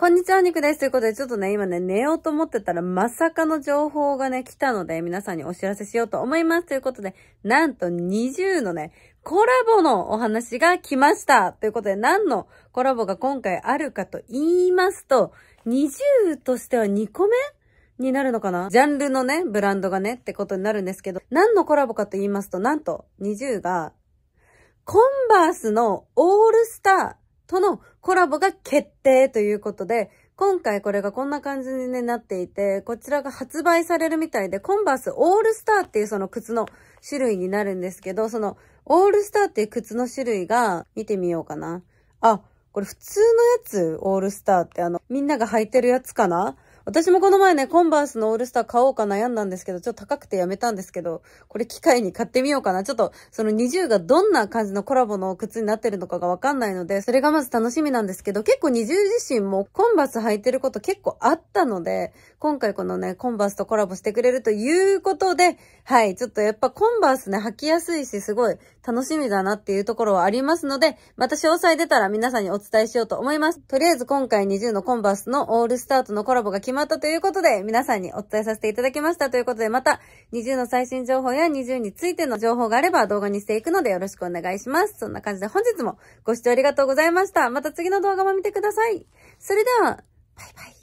こんにちは、肉です。ということで、ちょっとね、今ね、寝ようと思ってたら、まさかの情報がね、来たので、皆さんにお知らせしようと思います。ということで、なんと20のね、コラボのお話が来ました。ということで、何のコラボが今回あるかと言いますと、20としては2個目になるのかなジャンルのね、ブランドがね、ってことになるんですけど、何のコラボかと言いますと、なんと、20が、コンバースのオールスター、とのコラボが決定ということで、今回これがこんな感じに、ね、なっていて、こちらが発売されるみたいで、コンバースオールスターっていうその靴の種類になるんですけど、そのオールスターっていう靴の種類が見てみようかな。あ、これ普通のやつオールスターってあの、みんなが履いてるやつかな私もこの前ね、コンバースのオールスター買おうか悩んだんですけど、ちょっと高くてやめたんですけど、これ機械に買ってみようかな。ちょっと、その20がどんな感じのコラボの靴になってるのかがわかんないので、それがまず楽しみなんですけど、結構20自身もコンバース履いてること結構あったので、今回このね、コンバースとコラボしてくれるということで、はい、ちょっとやっぱコンバースね、履きやすいし、すごい楽しみだなっていうところはありますので、また詳細出たら皆さんにお伝えしようと思います。とりあえず今回20のコンバースのオールスターとのコラボが決決まったということで、皆さんにお伝えさせていただきましたということで、また、20の最新情報や20についての情報があれば動画にしていくのでよろしくお願いします。そんな感じで本日もご視聴ありがとうございました。また次の動画も見てください。それでは、バイバイ。